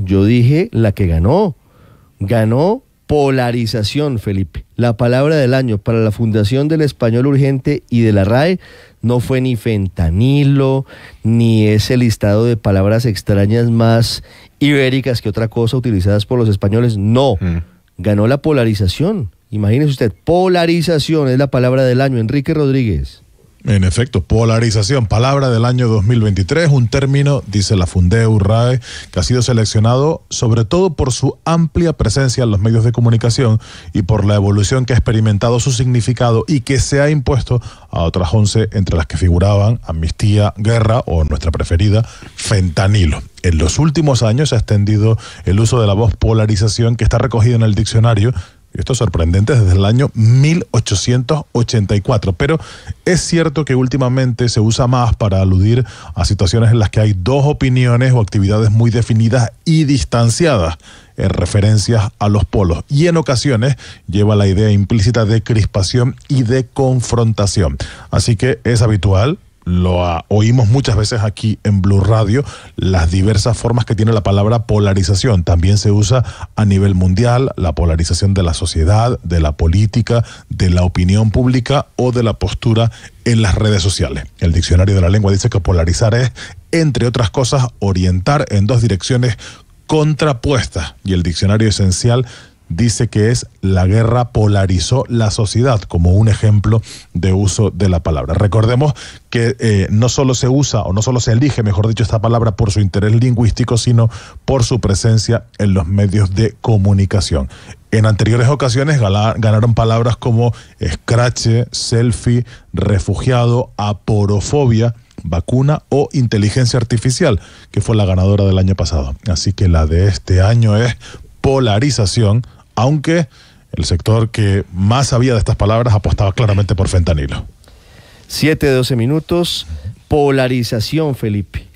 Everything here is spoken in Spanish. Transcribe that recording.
Yo dije la que ganó. Ganó polarización, Felipe. La palabra del año para la Fundación del Español Urgente y de la RAE no fue ni fentanilo, ni ese listado de palabras extrañas más ibéricas que otra cosa utilizadas por los españoles. No. Mm. Ganó la polarización. Imagínese usted, polarización es la palabra del año. Enrique Rodríguez. En efecto, polarización, palabra del año 2023, un término, dice la Fundeu Urrae, que ha sido seleccionado sobre todo por su amplia presencia en los medios de comunicación y por la evolución que ha experimentado su significado y que se ha impuesto a otras 11 entre las que figuraban amnistía, guerra o nuestra preferida, fentanilo. En los últimos años se ha extendido el uso de la voz polarización que está recogida en el diccionario esto es sorprendente, desde el año 1884. Pero es cierto que últimamente se usa más para aludir a situaciones en las que hay dos opiniones o actividades muy definidas y distanciadas en referencias a los polos y en ocasiones lleva la idea implícita de crispación y de confrontación. Así que es habitual lo oímos muchas veces aquí en Blue Radio, las diversas formas que tiene la palabra polarización. También se usa a nivel mundial la polarización de la sociedad, de la política, de la opinión pública o de la postura en las redes sociales. El diccionario de la lengua dice que polarizar es, entre otras cosas, orientar en dos direcciones contrapuestas. Y el diccionario esencial dice que es la guerra polarizó la sociedad como un ejemplo de uso de la palabra. Recordemos que eh, no solo se usa o no solo se elige, mejor dicho, esta palabra por su interés lingüístico, sino por su presencia en los medios de comunicación. En anteriores ocasiones ganaron palabras como escrache, selfie, refugiado, aporofobia, vacuna o inteligencia artificial, que fue la ganadora del año pasado. Así que la de este año es polarización aunque el sector que más sabía de estas palabras apostaba claramente por fentanilo. Siete de doce minutos, polarización, Felipe.